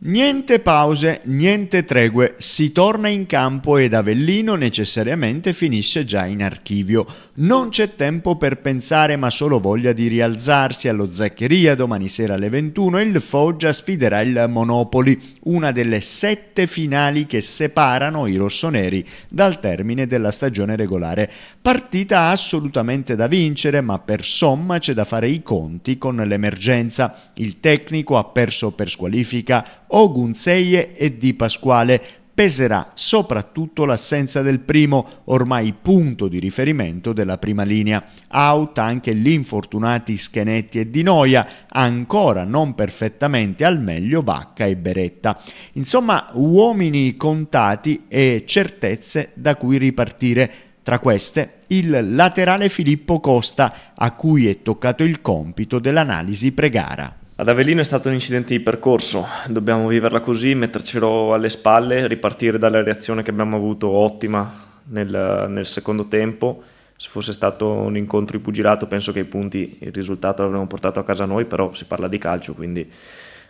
Niente pause, niente tregue, si torna in campo ed Avellino necessariamente finisce già in archivio. Non c'è tempo per pensare ma solo voglia di rialzarsi allo Zaccheria domani sera alle 21 il Foggia sfiderà il Monopoli, una delle sette finali che separano i rossoneri dal termine della stagione regolare. Partita assolutamente da vincere ma per somma c'è da fare i conti con l'emergenza. Il tecnico ha perso per squalifica Ogunseye e Di Pasquale. Peserà soprattutto l'assenza del primo, ormai punto di riferimento della prima linea. Out anche gli infortunati Schenetti e Di Noia, ancora non perfettamente al meglio Vacca e Beretta. Insomma, uomini contati e certezze da cui ripartire. Tra queste il laterale Filippo Costa, a cui è toccato il compito dell'analisi pregara. Ad Avellino è stato un incidente di percorso, dobbiamo viverla così, mettercelo alle spalle, ripartire dalla reazione che abbiamo avuto ottima nel, nel secondo tempo. Se fosse stato un incontro di pugilato penso che i punti, il risultato l'avremmo portato a casa noi, però si parla di calcio, quindi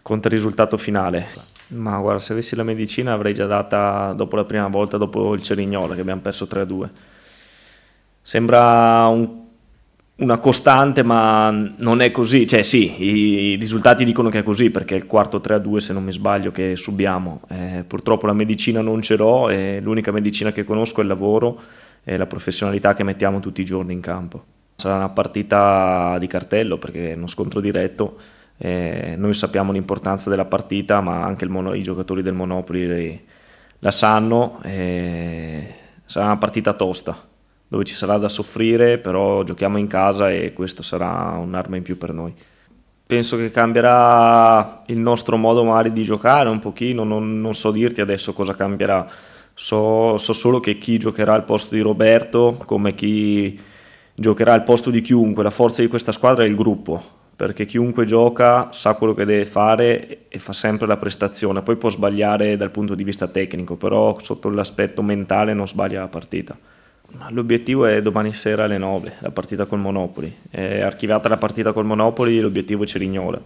conta il risultato finale. Ma guarda, se avessi la medicina avrei già data dopo la prima volta, dopo il Cerignola che abbiamo perso 3-2. Sembra un una costante, ma non è così. Cioè, sì, i risultati dicono che è così perché è il quarto 3 2, se non mi sbaglio, che subiamo. Eh, purtroppo la medicina non ce l'ho e l'unica medicina che conosco è il lavoro e la professionalità che mettiamo tutti i giorni in campo. Sarà una partita di cartello perché è uno scontro diretto. Eh, noi sappiamo l'importanza della partita, ma anche i giocatori del Monopoli la sanno. Eh, sarà una partita tosta dove ci sarà da soffrire, però giochiamo in casa e questo sarà un'arma in più per noi. Penso che cambierà il nostro modo magari di giocare un pochino, non, non so dirti adesso cosa cambierà, so, so solo che chi giocherà al posto di Roberto, come chi giocherà al posto di chiunque, la forza di questa squadra è il gruppo, perché chiunque gioca sa quello che deve fare e fa sempre la prestazione, poi può sbagliare dal punto di vista tecnico, però sotto l'aspetto mentale non sbaglia la partita. L'obiettivo è domani sera alle 9, la partita col Monopoli. È archiviata la partita col Monopoli, l'obiettivo ci Cerignola.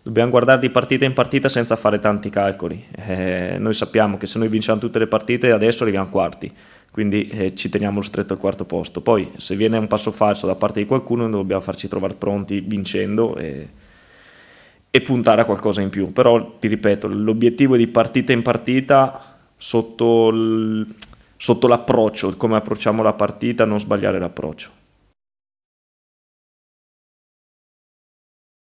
Dobbiamo guardare di partita in partita senza fare tanti calcoli. Eh, noi sappiamo che se noi vinciamo tutte le partite adesso arriviamo quarti, quindi eh, ci teniamo lo stretto al quarto posto. Poi se viene un passo falso da parte di qualcuno dobbiamo farci trovare pronti vincendo e, e puntare a qualcosa in più. Però ti ripeto, l'obiettivo è di partita in partita sotto il sotto l'approccio, come approcciamo la partita, non sbagliare l'approccio.